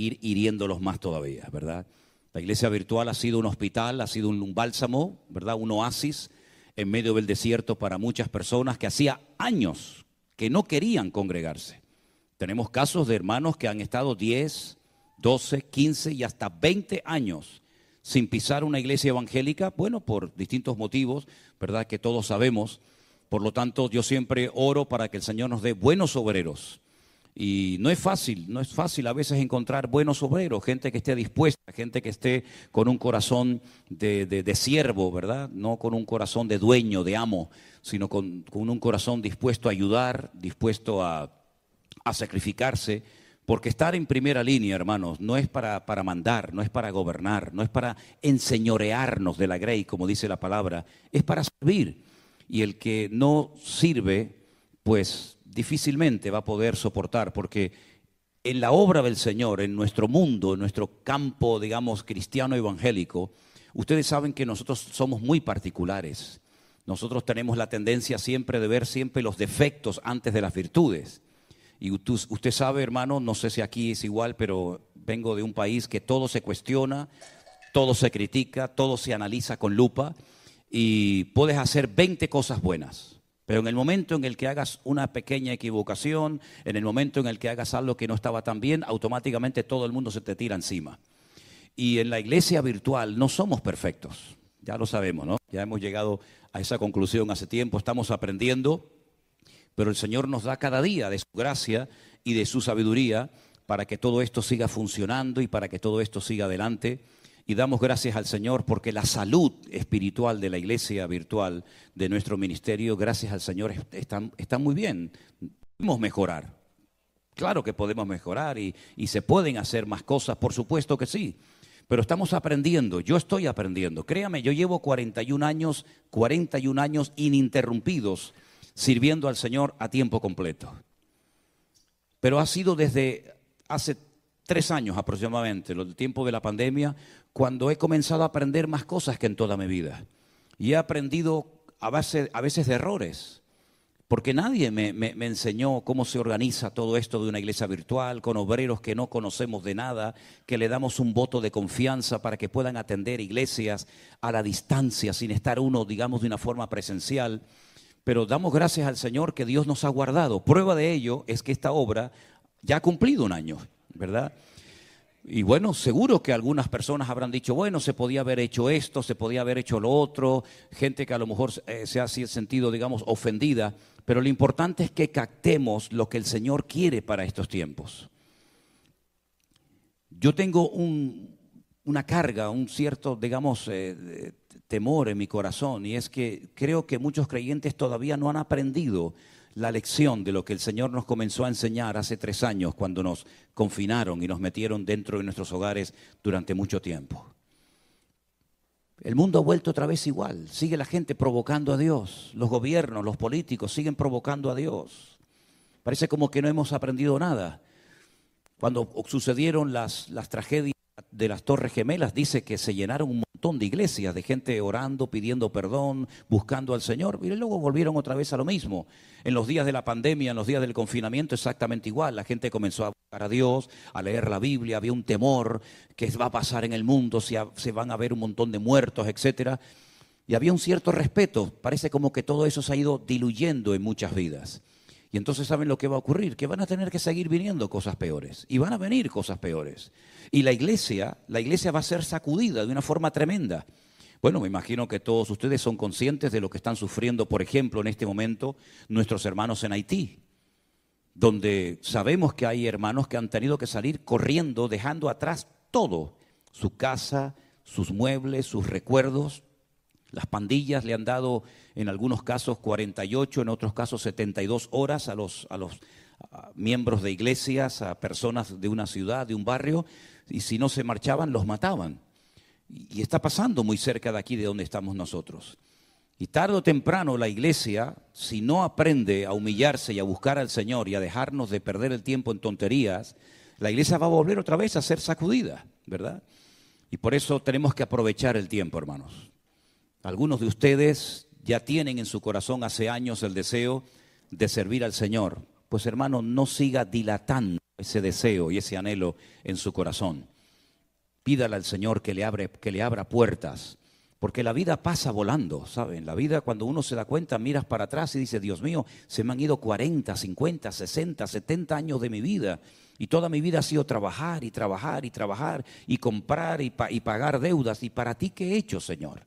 ir hiriéndolos más todavía, ¿verdad? La iglesia virtual ha sido un hospital, ha sido un bálsamo, ¿verdad? Un oasis en medio del desierto para muchas personas que hacía años que no querían congregarse. Tenemos casos de hermanos que han estado 10, 12, 15 y hasta 20 años sin pisar una iglesia evangélica, bueno, por distintos motivos, ¿verdad? Que todos sabemos. Por lo tanto, yo siempre oro para que el Señor nos dé buenos obreros, y no es fácil, no es fácil a veces encontrar buenos obreros, gente que esté dispuesta, gente que esté con un corazón de, siervo, ¿verdad? No con un corazón de dueño, de amo, sino con, un corazón dispuesto a ayudar, dispuesto a, sacrificarse. Porque estar en primera línea, hermanos, no es para, para mandar, no es para gobernar, no es para enseñorearnos de la grey, como dice la palabra, es para servir. Y el que no sirve, pues difícilmente va a poder soportar, porque en la obra del Señor, en nuestro mundo, en nuestro campo, digamos, cristiano evangélico, ustedes saben que nosotros somos muy particulares. Nosotros tenemos la tendencia siempre de ver siempre los defectos antes de las virtudes. Y usted sabe, hermano, no sé si aquí es igual, pero vengo de un país que todo se cuestiona, todo se critica, todo se analiza con lupa y puedes hacer 20 cosas buenas pero en el momento en el que hagas una pequeña equivocación, en el momento en el que hagas algo que no estaba tan bien, automáticamente todo el mundo se te tira encima. Y en la iglesia virtual no somos perfectos, ya lo sabemos, ¿no? Ya hemos llegado a esa conclusión hace tiempo, estamos aprendiendo, pero el Señor nos da cada día de su gracia y de su sabiduría para que todo esto siga funcionando y para que todo esto siga adelante. Y damos gracias al Señor porque la salud espiritual de la iglesia virtual, de nuestro ministerio, gracias al Señor, está, muy bien. Podemos mejorar. Claro que podemos mejorar y, y se pueden hacer más cosas, por supuesto que sí. Pero estamos aprendiendo, yo estoy aprendiendo. Créame, yo llevo 41 años, 41 años ininterrumpidos sirviendo al Señor a tiempo completo. Pero ha sido desde hace tres años aproximadamente, el tiempo de la pandemia, cuando he comenzado a aprender más cosas que en toda mi vida. Y he aprendido a, base, a veces de errores, porque nadie me, me enseñó cómo se organiza todo esto de una iglesia virtual, con obreros que no conocemos de nada, que le damos un voto de confianza para que puedan atender iglesias a la distancia, sin estar uno, digamos, de una forma presencial. Pero damos gracias al Señor que Dios nos ha guardado. Prueba de ello es que esta obra ya ha cumplido un año ¿verdad? Y bueno, seguro que algunas personas habrán dicho, bueno, se podía haber hecho esto, se podía haber hecho lo otro, gente que a lo mejor eh, se ha sentido, digamos, ofendida, pero lo importante es que captemos lo que el Señor quiere para estos tiempos. Yo tengo una carga, un cierto, digamos, eh, temor en mi corazón, y es que creo que muchos creyentes todavía no han aprendido la lección de lo que el Señor nos comenzó a enseñar hace tres años cuando nos confinaron y nos metieron dentro de nuestros hogares durante mucho tiempo. El mundo ha vuelto otra vez igual. Sigue la gente provocando a Dios. Los gobiernos, los políticos siguen provocando a Dios. Parece como que no hemos aprendido nada. Cuando sucedieron las, las tragedias, de las Torres Gemelas dice que se llenaron un montón de iglesias, de gente orando, pidiendo perdón, buscando al Señor, y luego volvieron otra vez a lo mismo. En los días de la pandemia, en los días del confinamiento, exactamente igual. La gente comenzó a buscar a Dios, a leer la Biblia, había un temor que va a pasar en el mundo, si se van a ver un montón de muertos, etcétera. Y había un cierto respeto. Parece como que todo eso se ha ido diluyendo en muchas vidas. Y entonces saben lo que va a ocurrir, que van a tener que seguir viniendo cosas peores y van a venir cosas peores. Y la iglesia, la iglesia va a ser sacudida de una forma tremenda. Bueno, me imagino que todos ustedes son conscientes de lo que están sufriendo, por ejemplo, en este momento nuestros hermanos en Haití, donde sabemos que hay hermanos que han tenido que salir corriendo, dejando atrás todo, su casa, sus muebles, sus recuerdos, las pandillas le han dado en algunos casos 48, en otros casos 72 horas a los, a los miembros de iglesias, a personas de una ciudad, de un barrio, y si no se marchaban, los mataban. Y está pasando muy cerca de aquí, de donde estamos nosotros. Y tarde o temprano la iglesia, si no aprende a humillarse y a buscar al Señor y a dejarnos de perder el tiempo en tonterías, la iglesia va a volver otra vez a ser sacudida, ¿verdad? Y por eso tenemos que aprovechar el tiempo, hermanos. Algunos de ustedes ya tienen en su corazón hace años el deseo de servir al Señor. Pues hermano, no siga dilatando ese deseo y ese anhelo en su corazón. Pídale al Señor que le, abre, que le abra puertas, porque la vida pasa volando, ¿saben? La vida cuando uno se da cuenta, miras para atrás y dices, Dios mío, se me han ido 40, 50, 60, 70 años de mi vida. Y toda mi vida ha sido trabajar y trabajar y trabajar y comprar y, y pagar deudas. ¿Y para ti qué he hecho, Señor?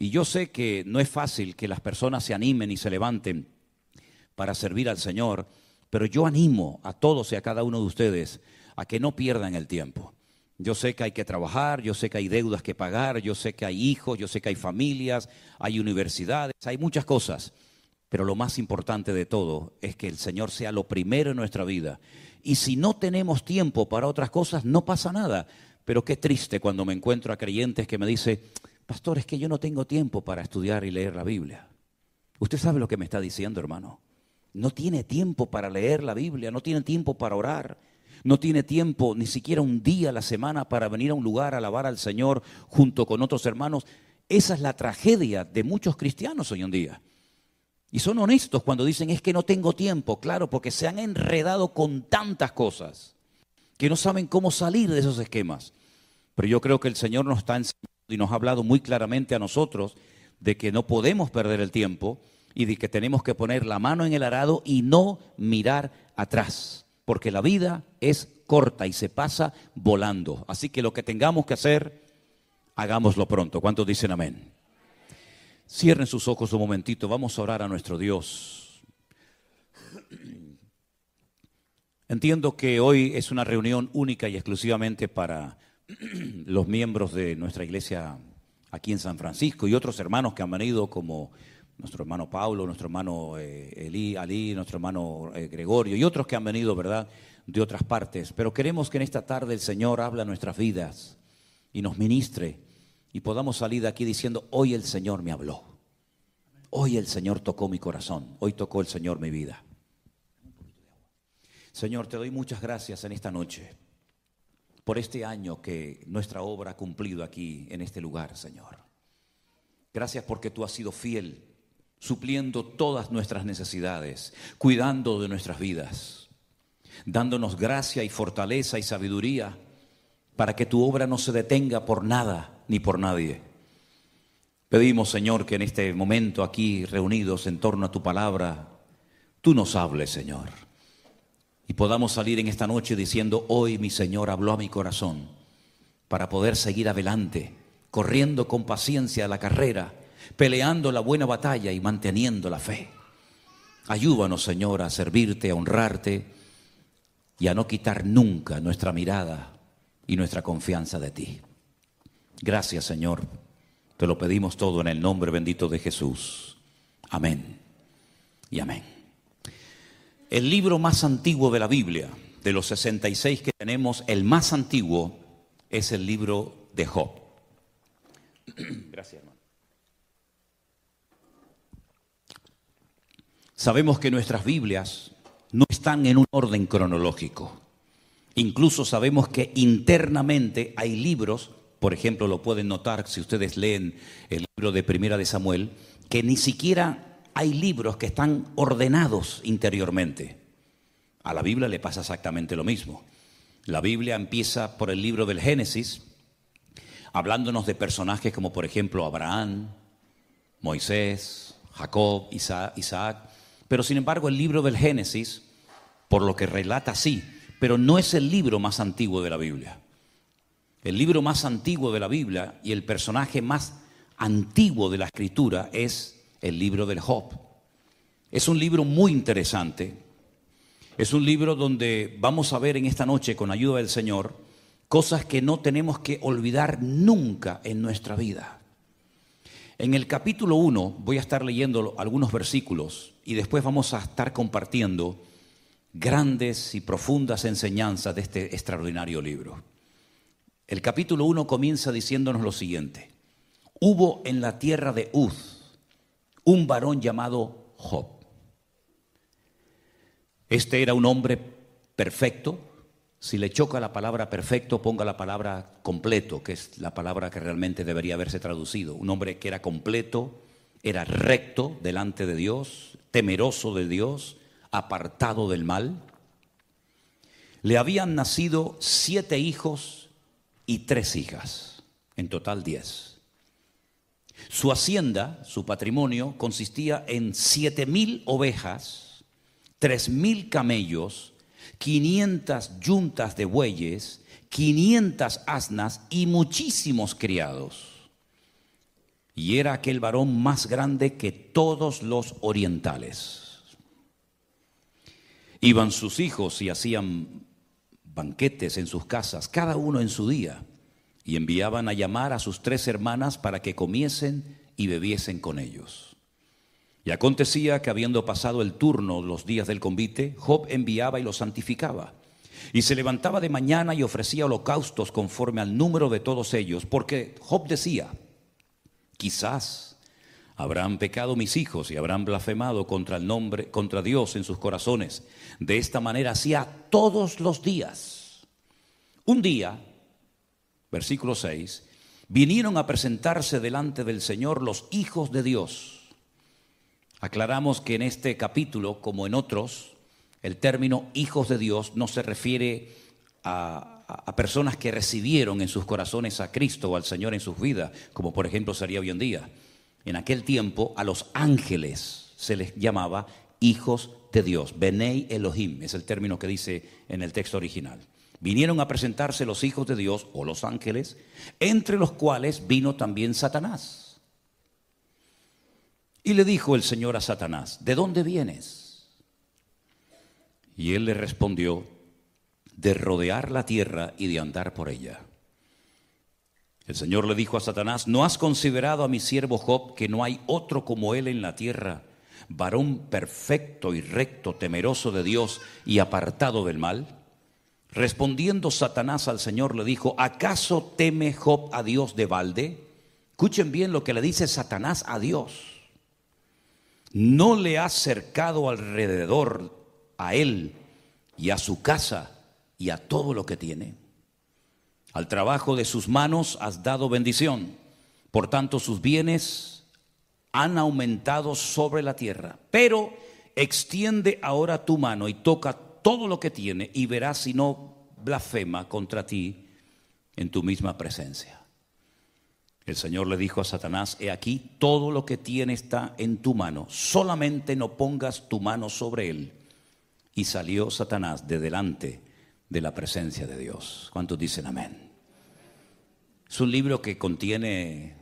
Y yo sé que no es fácil que las personas se animen y se levanten para servir al Señor, pero yo animo a todos y a cada uno de ustedes a que no pierdan el tiempo. Yo sé que hay que trabajar, yo sé que hay deudas que pagar, yo sé que hay hijos, yo sé que hay familias, hay universidades, hay muchas cosas. Pero lo más importante de todo es que el Señor sea lo primero en nuestra vida. Y si no tenemos tiempo para otras cosas, no pasa nada. Pero qué triste cuando me encuentro a creyentes que me dicen, Pastor, es que yo no tengo tiempo para estudiar y leer la Biblia. Usted sabe lo que me está diciendo, hermano. No tiene tiempo para leer la Biblia, no tiene tiempo para orar, no tiene tiempo ni siquiera un día a la semana para venir a un lugar a alabar al Señor junto con otros hermanos. Esa es la tragedia de muchos cristianos hoy en día. Y son honestos cuando dicen es que no tengo tiempo, claro, porque se han enredado con tantas cosas que no saben cómo salir de esos esquemas. Pero yo creo que el Señor nos está enseñando y nos ha hablado muy claramente a nosotros de que no podemos perder el tiempo y de que tenemos que poner la mano en el arado y no mirar atrás, porque la vida es corta y se pasa volando. Así que lo que tengamos que hacer, hagámoslo pronto. ¿Cuántos dicen amén? Cierren sus ojos un momentito, vamos a orar a nuestro Dios. Entiendo que hoy es una reunión única y exclusivamente para los miembros de nuestra iglesia aquí en San Francisco y otros hermanos que han venido como nuestro hermano Pablo, nuestro hermano eh, Eli, Ali, nuestro hermano eh, Gregorio y otros que han venido, ¿verdad?, de otras partes. Pero queremos que en esta tarde el Señor hable habla nuestras vidas y nos ministre y podamos salir de aquí diciendo, hoy el Señor me habló, hoy el Señor tocó mi corazón, hoy tocó el Señor mi vida. Señor, te doy muchas gracias en esta noche por este año que nuestra obra ha cumplido aquí en este lugar, Señor. Gracias porque tú has sido fiel, supliendo todas nuestras necesidades, cuidando de nuestras vidas, dándonos gracia y fortaleza y sabiduría para que tu obra no se detenga por nada ni por nadie. Pedimos, Señor, que en este momento aquí reunidos en torno a tu palabra, tú nos hables, Señor y podamos salir en esta noche diciendo, hoy mi Señor habló a mi corazón para poder seguir adelante, corriendo con paciencia la carrera, peleando la buena batalla y manteniendo la fe. Ayúdanos, Señor, a servirte, a honrarte y a no quitar nunca nuestra mirada y nuestra confianza de ti. Gracias, Señor. Te lo pedimos todo en el nombre bendito de Jesús. Amén. Y amén. El libro más antiguo de la Biblia, de los 66 que tenemos, el más antiguo es el libro de Job. Gracias, hermano. Sabemos que nuestras Biblias no están en un orden cronológico. Incluso sabemos que internamente hay libros, por ejemplo, lo pueden notar si ustedes leen el libro de Primera de Samuel, que ni siquiera hay libros que están ordenados interiormente. A la Biblia le pasa exactamente lo mismo. La Biblia empieza por el libro del Génesis, hablándonos de personajes como por ejemplo Abraham, Moisés, Jacob, Isaac. Pero sin embargo el libro del Génesis, por lo que relata sí, pero no es el libro más antiguo de la Biblia. El libro más antiguo de la Biblia y el personaje más antiguo de la escritura es el libro del Job. Es un libro muy interesante. Es un libro donde vamos a ver en esta noche, con ayuda del Señor, cosas que no tenemos que olvidar nunca en nuestra vida. En el capítulo 1 voy a estar leyendo algunos versículos y después vamos a estar compartiendo grandes y profundas enseñanzas de este extraordinario libro. El capítulo 1 comienza diciéndonos lo siguiente. Hubo en la tierra de Uz un varón llamado Job. Este era un hombre perfecto. Si le choca la palabra perfecto, ponga la palabra completo, que es la palabra que realmente debería haberse traducido. Un hombre que era completo, era recto delante de Dios, temeroso de Dios, apartado del mal. Le habían nacido siete hijos y tres hijas, en total diez. Su hacienda, su patrimonio, consistía en siete mil ovejas, tres mil camellos, 500 yuntas de bueyes, 500 asnas y muchísimos criados. Y era aquel varón más grande que todos los orientales. Iban sus hijos y hacían banquetes en sus casas, cada uno en su día y enviaban a llamar a sus tres hermanas para que comiesen y bebiesen con ellos. Y acontecía que habiendo pasado el turno los días del convite, Job enviaba y los santificaba. Y se levantaba de mañana y ofrecía holocaustos conforme al número de todos ellos, porque Job decía, quizás habrán pecado mis hijos y habrán blasfemado contra el nombre, contra Dios en sus corazones. De esta manera hacía todos los días. Un día versículo 6, vinieron a presentarse delante del Señor los hijos de Dios. Aclaramos que en este capítulo, como en otros, el término hijos de Dios no se refiere a, personas que recibieron en sus corazones a Cristo o al Señor en sus vidas, como por ejemplo sería hoy en día. En aquel tiempo a los ángeles se les llamaba hijos de Dios. Benei Elohim es el término que dice en el texto original vinieron a presentarse los hijos de Dios o los ángeles, entre los cuales vino también Satanás. Y le dijo el Señor a Satanás, ¿de dónde vienes? Y él le respondió, de rodear la tierra y de andar por ella. El Señor le dijo a Satanás, ¿no has considerado a mi siervo Job que no hay otro como él en la tierra, varón perfecto y recto, temeroso de Dios y apartado del mal? Respondiendo Satanás al Señor le dijo, ¿acaso teme Job a Dios de balde? Escuchen bien lo que le dice Satanás a Dios. No le ha cercado alrededor a él y a su casa y a todo lo que tiene. Al trabajo de sus manos has dado bendición. Por tanto, sus bienes han aumentado sobre la tierra. Pero extiende ahora tu mano y toca todo lo que tiene y verás si no blasfema contra ti en tu misma presencia. El Señor le dijo a Satanás, he aquí, todo lo que tiene está en tu mano, solamente no pongas tu mano sobre él. Y salió Satanás de delante de la presencia de Dios. ¿Cuántos dicen amén? Es un libro que contiene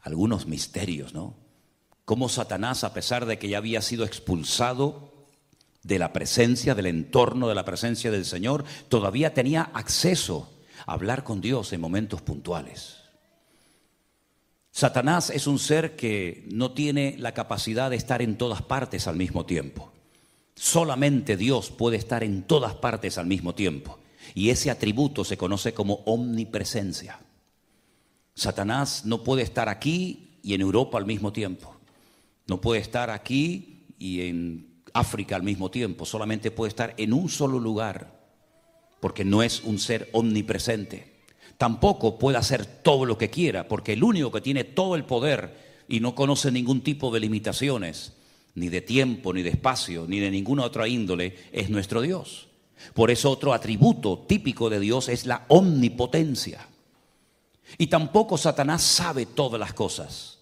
algunos misterios, ¿no? Como Satanás, a pesar de que ya había sido expulsado, de la presencia, del entorno de la presencia del Señor, todavía tenía acceso a hablar con Dios en momentos puntuales. Satanás es un ser que no tiene la capacidad de estar en todas partes al mismo tiempo. Solamente Dios puede estar en todas partes al mismo tiempo. Y ese atributo se conoce como omnipresencia. Satanás no puede estar aquí y en Europa al mismo tiempo. No puede estar aquí y en África al mismo tiempo, solamente puede estar en un solo lugar, porque no es un ser omnipresente. Tampoco puede hacer todo lo que quiera, porque el único que tiene todo el poder y no conoce ningún tipo de limitaciones, ni de tiempo, ni de espacio, ni de ninguna otra índole, es nuestro Dios. Por eso otro atributo típico de Dios es la omnipotencia. Y tampoco Satanás sabe todas las cosas.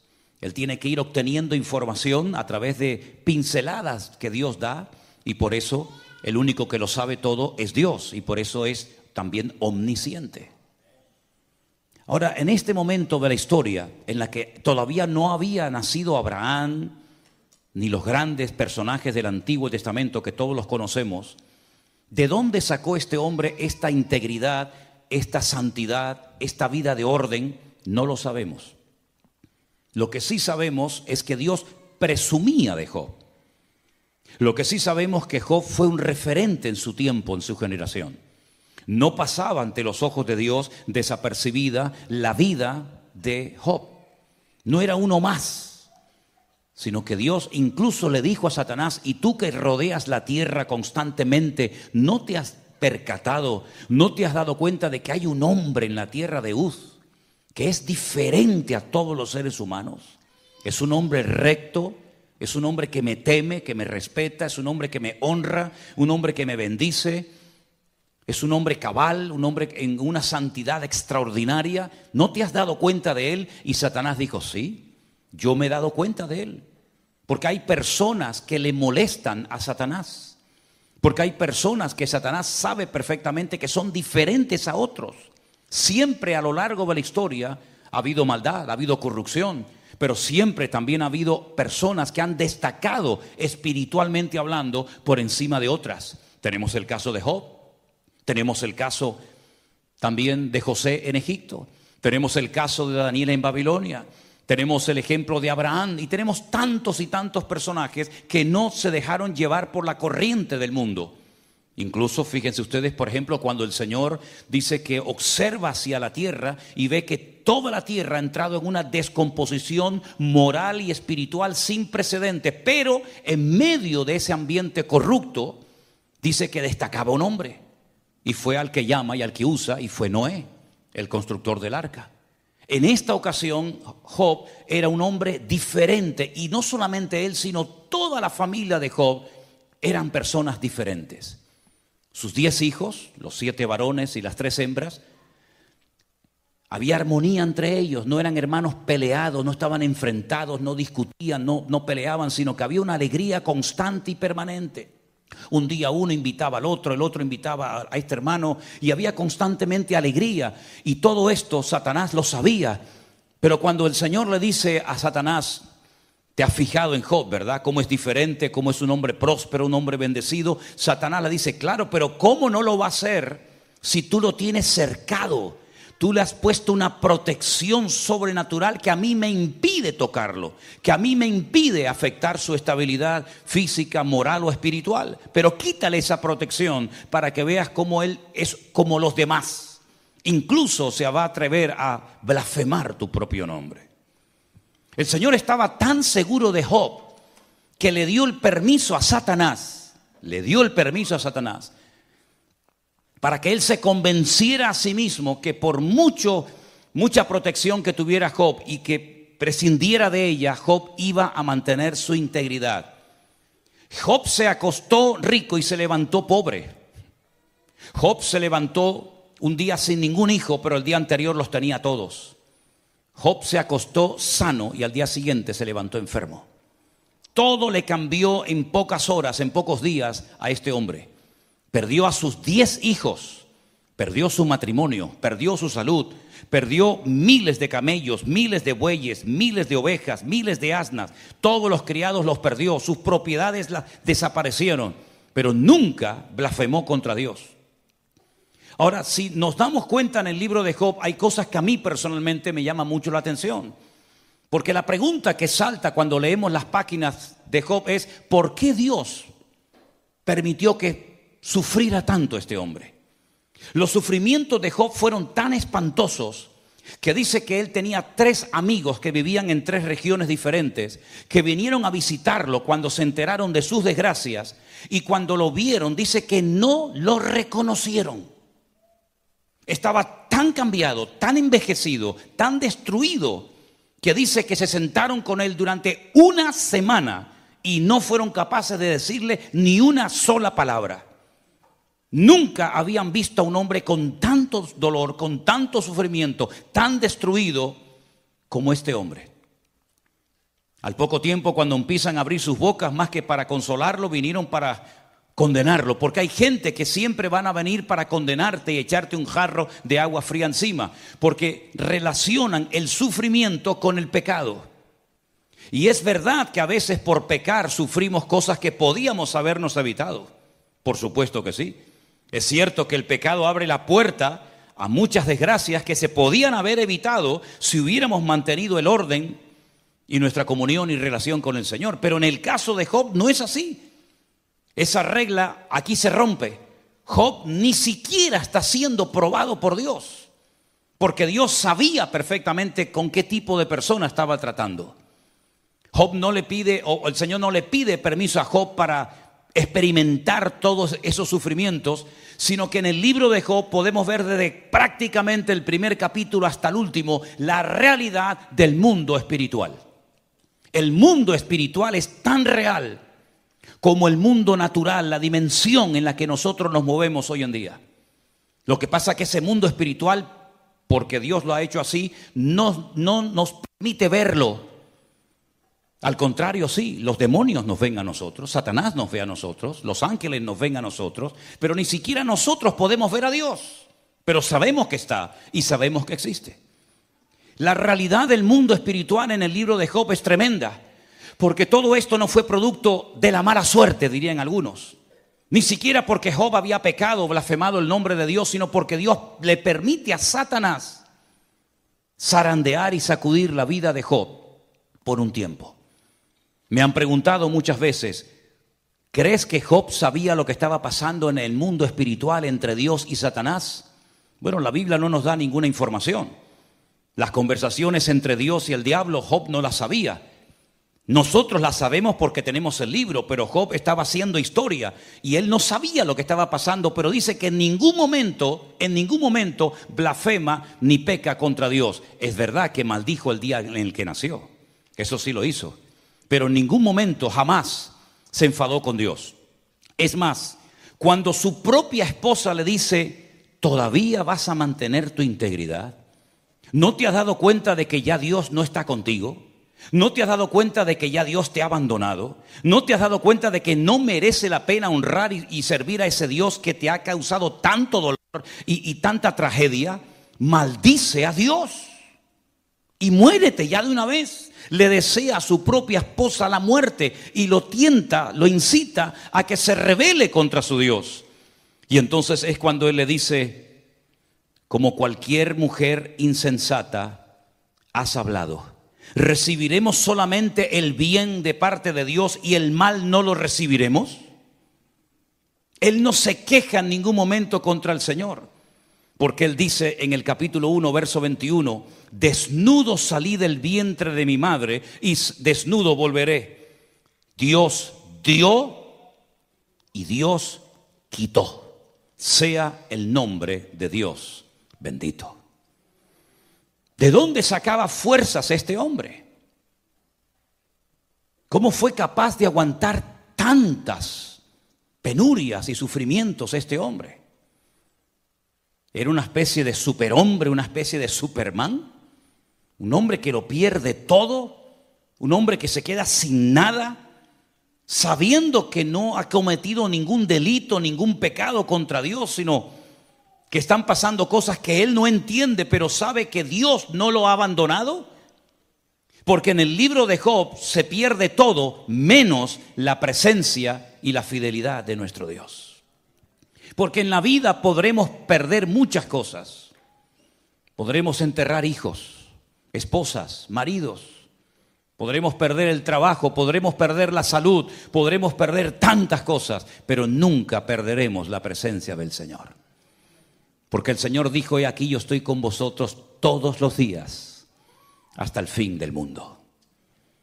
Él tiene que ir obteniendo información a través de pinceladas que Dios da y por eso el único que lo sabe todo es Dios y por eso es también omnisciente. Ahora, en este momento de la historia en la que todavía no había nacido Abraham, ni los grandes personajes del Antiguo Testamento que todos los conocemos, ¿de dónde sacó este hombre esta integridad, esta santidad, esta vida de orden? No lo sabemos. Lo que sí sabemos es que Dios presumía de Job. Lo que sí sabemos que Job fue un referente en su tiempo, en su generación. No pasaba ante los ojos de Dios desapercibida la vida de Job. No era uno más, sino que Dios incluso le dijo a Satanás, y tú que rodeas la tierra constantemente, ¿no te has percatado, no te has dado cuenta de que hay un hombre en la tierra de Uz? que es diferente a todos los seres humanos. Es un hombre recto, es un hombre que me teme, que me respeta, es un hombre que me honra, un hombre que me bendice, es un hombre cabal, un hombre en una santidad extraordinaria. ¿No te has dado cuenta de él? Y Satanás dijo, sí, yo me he dado cuenta de él. Porque hay personas que le molestan a Satanás. Porque hay personas que Satanás sabe perfectamente que son diferentes a otros. Siempre a lo largo de la historia ha habido maldad, ha habido corrupción, pero siempre también ha habido personas que han destacado espiritualmente hablando por encima de otras. Tenemos el caso de Job, tenemos el caso también de José en Egipto, tenemos el caso de Daniel en Babilonia, tenemos el ejemplo de Abraham y tenemos tantos y tantos personajes que no se dejaron llevar por la corriente del mundo Incluso fíjense ustedes, por ejemplo, cuando el Señor dice que observa hacia la tierra y ve que toda la tierra ha entrado en una descomposición moral y espiritual sin precedentes, pero en medio de ese ambiente corrupto, dice que destacaba un hombre, y fue al que llama y al que usa, y fue Noé, el constructor del arca. En esta ocasión, Job era un hombre diferente, y no solamente él, sino toda la familia de Job eran personas diferentes sus diez hijos, los siete varones y las tres hembras, había armonía entre ellos, no eran hermanos peleados, no estaban enfrentados, no discutían, no, no peleaban, sino que había una alegría constante y permanente. Un día uno invitaba al otro, el otro invitaba a este hermano y había constantemente alegría. Y todo esto Satanás lo sabía. Pero cuando el Señor le dice a Satanás, te has fijado en Job, ¿verdad? Cómo es diferente, cómo es un hombre próspero, un hombre bendecido. Satanás le dice, claro, pero ¿cómo no lo va a hacer si tú lo tienes cercado? Tú le has puesto una protección sobrenatural que a mí me impide tocarlo, que a mí me impide afectar su estabilidad física, moral o espiritual. Pero quítale esa protección para que veas cómo él es como los demás. Incluso se va a atrever a blasfemar tu propio nombre. El Señor estaba tan seguro de Job que le dio el permiso a Satanás, le dio el permiso a Satanás, para que él se convenciera a sí mismo que por mucho, mucha protección que tuviera Job y que prescindiera de ella, Job iba a mantener su integridad. Job se acostó rico y se levantó pobre. Job se levantó un día sin ningún hijo, pero el día anterior los tenía todos. Job se acostó sano y al día siguiente se levantó enfermo. Todo le cambió en pocas horas, en pocos días a este hombre. Perdió a sus diez hijos, perdió su matrimonio, perdió su salud, perdió miles de camellos, miles de bueyes, miles de ovejas, miles de asnas. Todos los criados los perdió, sus propiedades desaparecieron, pero nunca blasfemó contra Dios. Ahora, si nos damos cuenta en el libro de Job, hay cosas que a mí personalmente me llama mucho la atención. Porque la pregunta que salta cuando leemos las páginas de Job es, ¿por qué Dios permitió que sufriera tanto este hombre? Los sufrimientos de Job fueron tan espantosos que dice que él tenía tres amigos que vivían en tres regiones diferentes, que vinieron a visitarlo cuando se enteraron de sus desgracias y cuando lo vieron dice que no lo reconocieron. Estaba tan cambiado, tan envejecido, tan destruido, que dice que se sentaron con él durante una semana y no fueron capaces de decirle ni una sola palabra. Nunca habían visto a un hombre con tanto dolor, con tanto sufrimiento, tan destruido como este hombre. Al poco tiempo, cuando empiezan a abrir sus bocas, más que para consolarlo, vinieron para condenarlo, porque hay gente que siempre van a venir para condenarte y echarte un jarro de agua fría encima, porque relacionan el sufrimiento con el pecado. Y es verdad que a veces por pecar sufrimos cosas que podíamos habernos evitado, por supuesto que sí. Es cierto que el pecado abre la puerta a muchas desgracias que se podían haber evitado si hubiéramos mantenido el orden y nuestra comunión y relación con el Señor, pero en el caso de Job no es así. Esa regla aquí se rompe. Job ni siquiera está siendo probado por Dios, porque Dios sabía perfectamente con qué tipo de persona estaba tratando. Job no le pide, o el Señor no le pide permiso a Job para experimentar todos esos sufrimientos, sino que en el libro de Job podemos ver desde prácticamente el primer capítulo hasta el último la realidad del mundo espiritual. El mundo espiritual es tan real como el mundo natural, la dimensión en la que nosotros nos movemos hoy en día. Lo que pasa es que ese mundo espiritual, porque Dios lo ha hecho así, no, nos permite verlo. Al contrario, sí, los demonios nos ven a nosotros, Satanás nos ve a nosotros, los ángeles nos ven a nosotros, pero ni siquiera nosotros podemos ver a Dios, pero sabemos que está y sabemos que existe. La realidad del mundo espiritual en el libro de Job es tremenda porque todo esto no fue producto de la mala suerte, dirían algunos. Ni siquiera porque Job había pecado, o blasfemado el nombre de Dios, sino porque Dios le permite a Satanás zarandear y sacudir la vida de Job por un tiempo. Me han preguntado muchas veces, ¿crees que Job sabía lo que estaba pasando en el mundo espiritual entre Dios y Satanás? Bueno, la Biblia no nos da ninguna información. Las conversaciones entre Dios y el diablo, Job no las sabía. Nosotros la sabemos porque tenemos el libro, pero Job estaba haciendo historia y él no sabía lo que estaba pasando, pero dice que en ningún momento, en ningún momento blasfema ni peca contra Dios. Es verdad que maldijo el día en el que nació, eso sí lo hizo, pero en ningún momento jamás se enfadó con Dios. Es más, cuando su propia esposa le dice, ¿todavía vas a mantener tu integridad? ¿No te has dado cuenta de que ya Dios no está contigo? ¿No te has dado cuenta de que ya Dios te ha abandonado? ¿No te has dado cuenta de que no merece la pena honrar y, servir a ese Dios que te ha causado tanto dolor y, y tanta tragedia? Maldice a Dios y muérete ya de una vez. Le desea a su propia esposa la muerte y lo tienta, lo incita a que se rebele contra su Dios. Y entonces es cuando él le dice, como cualquier mujer insensata, has hablado ¿Recibiremos solamente el bien de parte de Dios y el mal no lo recibiremos? Él no se queja en ningún momento contra el Señor, porque Él dice en el capítulo 1, verso 21, desnudo salí del vientre de mi madre y desnudo volveré. Dios dio y Dios quitó. Sea el nombre de Dios bendito. ¿De dónde sacaba fuerzas este hombre? ¿Cómo fue capaz de aguantar tantas penurias y sufrimientos este hombre? ¿Era una especie de superhombre, una especie de Superman? ¿Un hombre que lo pierde todo? ¿Un hombre que se queda sin nada? Sabiendo que no ha cometido ningún delito, ningún pecado contra Dios, sino que están pasando cosas que él no entiende, pero sabe que Dios no lo ha abandonado? Porque en el libro de Job se pierde todo menos la presencia y la fidelidad de nuestro Dios. Porque en la vida podremos perder muchas cosas. Podremos enterrar hijos, esposas, maridos. Podremos perder el trabajo, podremos perder la salud, podremos perder tantas cosas, pero nunca perderemos la presencia del Señor. Porque el Señor dijo, he aquí yo estoy con vosotros todos los días, hasta el fin del mundo.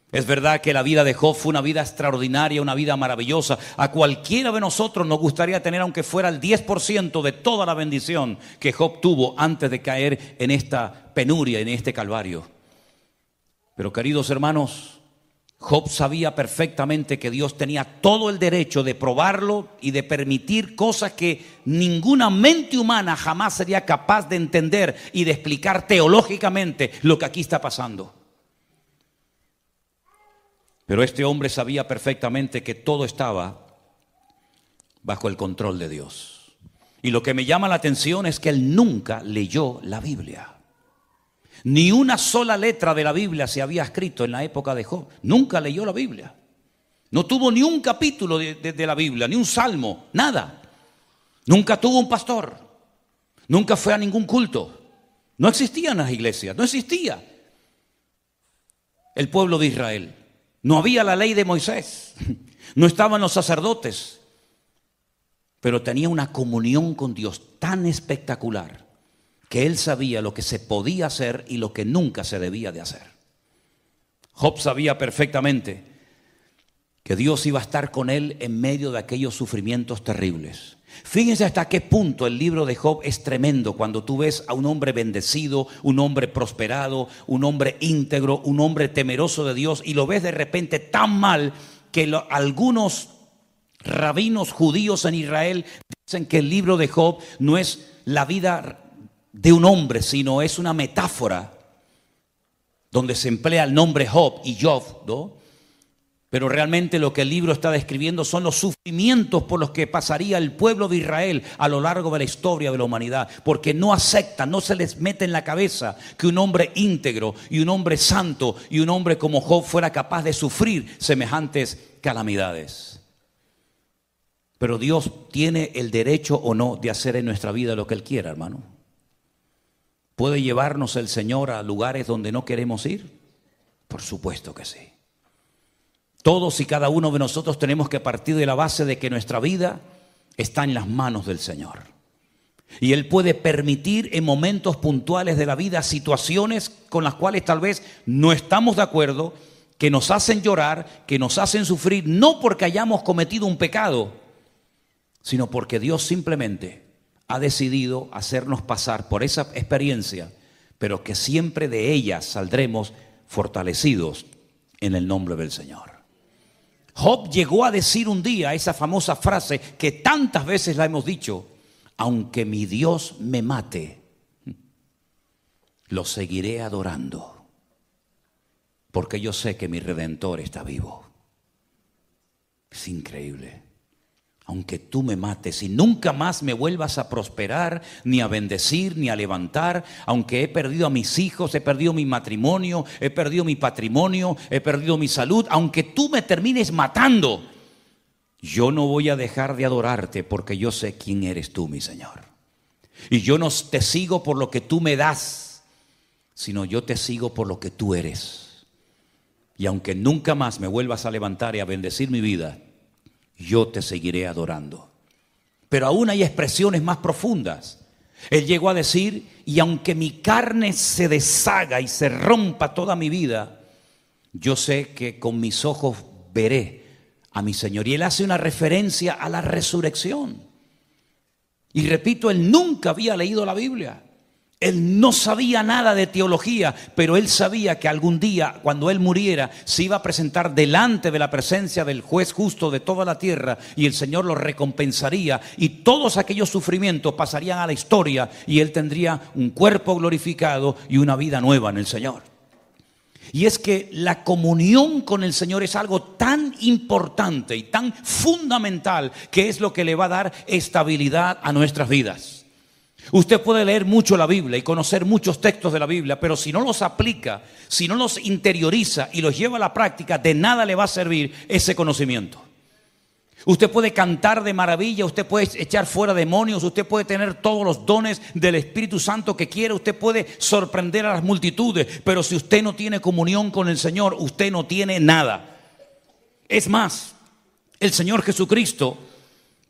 Es verdad que la vida de Job fue una vida extraordinaria, una vida maravillosa. A cualquiera de nosotros nos gustaría tener, aunque fuera el 10% de toda la bendición que Job tuvo antes de caer en esta penuria, en este calvario. Pero queridos hermanos, Job sabía perfectamente que Dios tenía todo el derecho de probarlo y de permitir cosas que ninguna mente humana jamás sería capaz de entender y de explicar teológicamente lo que aquí está pasando. Pero este hombre sabía perfectamente que todo estaba bajo el control de Dios. Y lo que me llama la atención es que él nunca leyó la Biblia. Ni una sola letra de la Biblia se había escrito en la época de Job. Nunca leyó la Biblia. No tuvo ni un capítulo de, la Biblia, ni un salmo, nada. Nunca tuvo un pastor. Nunca fue a ningún culto. No existían las iglesias, no existía el pueblo de Israel. No había la ley de Moisés. No estaban los sacerdotes. Pero tenía una comunión con Dios tan espectacular que él sabía lo que se podía hacer y lo que nunca se debía de hacer. Job sabía perfectamente que Dios iba a estar con él en medio de aquellos sufrimientos terribles. Fíjense hasta qué punto el libro de Job es tremendo cuando tú ves a un hombre bendecido, un hombre prosperado, un hombre íntegro, un hombre temeroso de Dios y lo ves de repente tan mal que algunos rabinos judíos en Israel dicen que el libro de Job no es la vida de un hombre, sino es una metáfora donde se emplea el nombre Job y Job, ¿no? Pero realmente lo que el libro está describiendo son los sufrimientos por los que pasaría el pueblo de Israel a lo largo de la historia de la humanidad, porque no aceptan, no se les mete en la cabeza que un hombre íntegro y un hombre santo y un hombre como Job fuera capaz de sufrir semejantes calamidades. Pero Dios tiene el derecho o no de hacer en nuestra vida lo que Él quiera, hermano. ¿Puede llevarnos el Señor a lugares donde no queremos ir? Por supuesto que sí. Todos y cada uno de nosotros tenemos que partir de la base de que nuestra vida está en las manos del Señor. Y Él puede permitir en momentos puntuales de la vida situaciones con las cuales tal vez no estamos de acuerdo, que nos hacen llorar, que nos hacen sufrir, no porque hayamos cometido un pecado, sino porque Dios simplemente ha decidido hacernos pasar por esa experiencia, pero que siempre de ella saldremos fortalecidos en el nombre del Señor. Job llegó a decir un día esa famosa frase que tantas veces la hemos dicho, aunque mi Dios me mate, lo seguiré adorando, porque yo sé que mi redentor está vivo. Es increíble aunque tú me mates y nunca más me vuelvas a prosperar, ni a bendecir, ni a levantar, aunque he perdido a mis hijos, he perdido mi matrimonio, he perdido mi patrimonio, he perdido mi salud, aunque tú me termines matando, yo no voy a dejar de adorarte porque yo sé quién eres tú, mi Señor. Y yo no te sigo por lo que tú me das, sino yo te sigo por lo que tú eres. Y aunque nunca más me vuelvas a levantar y a bendecir mi vida, yo te seguiré adorando. Pero aún hay expresiones más profundas. Él llegó a decir, y aunque mi carne se deshaga y se rompa toda mi vida, yo sé que con mis ojos veré a mi Señor. Y él hace una referencia a la resurrección. Y repito, él nunca había leído la Biblia. Él no sabía nada de teología, pero él sabía que algún día, cuando él muriera, se iba a presentar delante de la presencia del juez justo de toda la tierra y el Señor lo recompensaría y todos aquellos sufrimientos pasarían a la historia y él tendría un cuerpo glorificado y una vida nueva en el Señor. Y es que la comunión con el Señor es algo tan importante y tan fundamental que es lo que le va a dar estabilidad a nuestras vidas. Usted puede leer mucho la Biblia y conocer muchos textos de la Biblia, pero si no los aplica, si no los interioriza y los lleva a la práctica, de nada le va a servir ese conocimiento. Usted puede cantar de maravilla, usted puede echar fuera demonios, usted puede tener todos los dones del Espíritu Santo que quiera, usted puede sorprender a las multitudes, pero si usted no tiene comunión con el Señor, usted no tiene nada. Es más, el Señor Jesucristo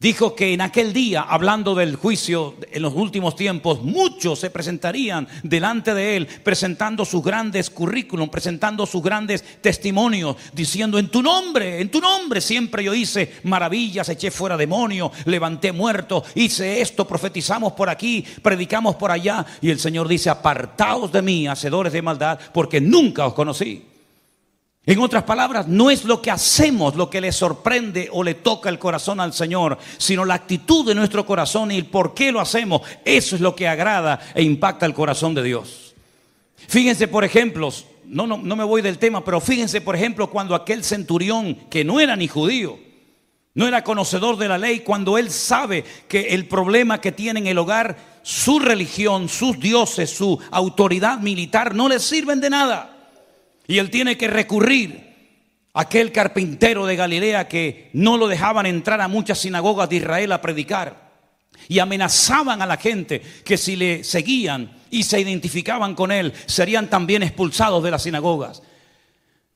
dijo que en aquel día, hablando del juicio en los últimos tiempos, muchos se presentarían delante de él, presentando sus grandes currículum, presentando sus grandes testimonios, diciendo, en tu nombre, en tu nombre siempre yo hice maravillas, eché fuera demonios, levanté muertos, hice esto, profetizamos por aquí, predicamos por allá. Y el Señor dice, apartaos de mí, hacedores de maldad, porque nunca os conocí. En otras palabras, no es lo que hacemos lo que le sorprende o le toca el corazón al Señor, sino la actitud de nuestro corazón y el por qué lo hacemos. Eso es lo que agrada e impacta el corazón de Dios. Fíjense, por ejemplo, no, no, me voy del tema, pero fíjense, por ejemplo, cuando aquel centurión, que no era ni judío, no era conocedor de la ley, cuando él sabe que el problema que tiene en el hogar, su religión, sus dioses, su autoridad militar, no le sirven de nada. Y él tiene que recurrir a aquel carpintero de Galilea que no lo dejaban entrar a muchas sinagogas de Israel a predicar. Y amenazaban a la gente que si le seguían y se identificaban con él, serían también expulsados de las sinagogas.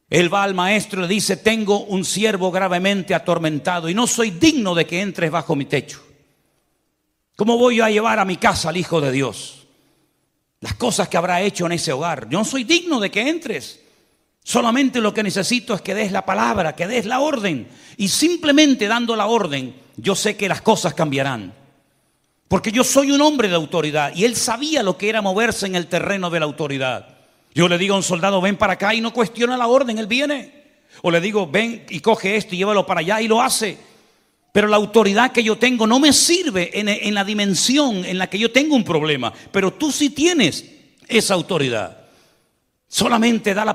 Él va al maestro y le dice, tengo un siervo gravemente atormentado y no soy digno de que entres bajo mi techo. ¿Cómo voy a llevar a mi casa al Hijo de Dios? Las cosas que habrá hecho en ese hogar. Yo no soy digno de que entres. Solamente lo que necesito es que des la palabra, que des la orden. Y simplemente dando la orden, yo sé que las cosas cambiarán. Porque yo soy un hombre de autoridad y él sabía lo que era moverse en el terreno de la autoridad. Yo le digo a un soldado, ven para acá y no cuestiona la orden, él viene. O le digo, ven y coge esto y llévalo para allá y lo hace. Pero la autoridad que yo tengo no me sirve en, la dimensión en la que yo tengo un problema. Pero tú sí tienes esa autoridad. Solamente da la